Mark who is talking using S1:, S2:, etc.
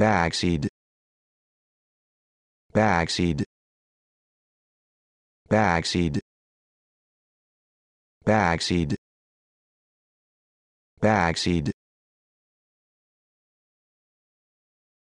S1: backseat backseat backseat backseat backseat